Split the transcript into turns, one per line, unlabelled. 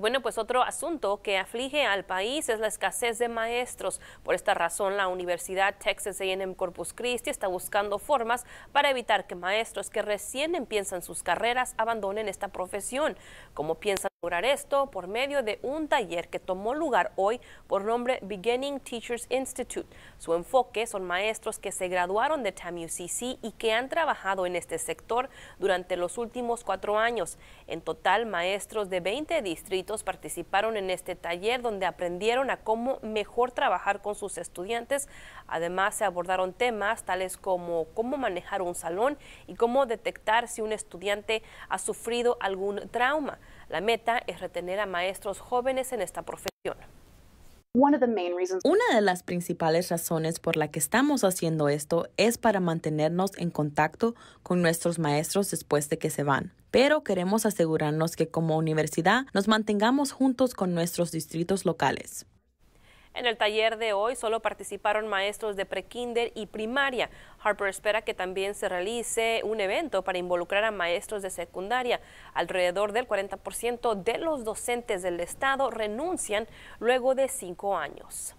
bueno, pues otro asunto que aflige al país es la escasez de maestros. Por esta razón, la Universidad Texas A&M Corpus Christi está buscando formas para evitar que maestros que recién empiezan sus carreras abandonen esta profesión. Como piensan lograr esto por medio de un taller que tomó lugar hoy por nombre Beginning Teachers Institute. Su enfoque son maestros que se graduaron de TAMUCC y que han trabajado en este sector durante los últimos cuatro años. En total, maestros de 20 distritos participaron en este taller donde aprendieron a cómo mejor trabajar con sus estudiantes. Además, se abordaron temas tales como cómo manejar un salón y cómo detectar si un estudiante ha sufrido algún trauma. La meta es retener a maestros jóvenes en esta profesión.
Una de las principales razones por la que estamos haciendo esto es para mantenernos en contacto con nuestros maestros después de que se van. Pero queremos asegurarnos que como universidad nos mantengamos juntos con nuestros distritos locales.
En el taller de hoy solo participaron maestros de prekinder y primaria. Harper espera que también se realice un evento para involucrar a maestros de secundaria. Alrededor del 40% de los docentes del estado renuncian luego de cinco años.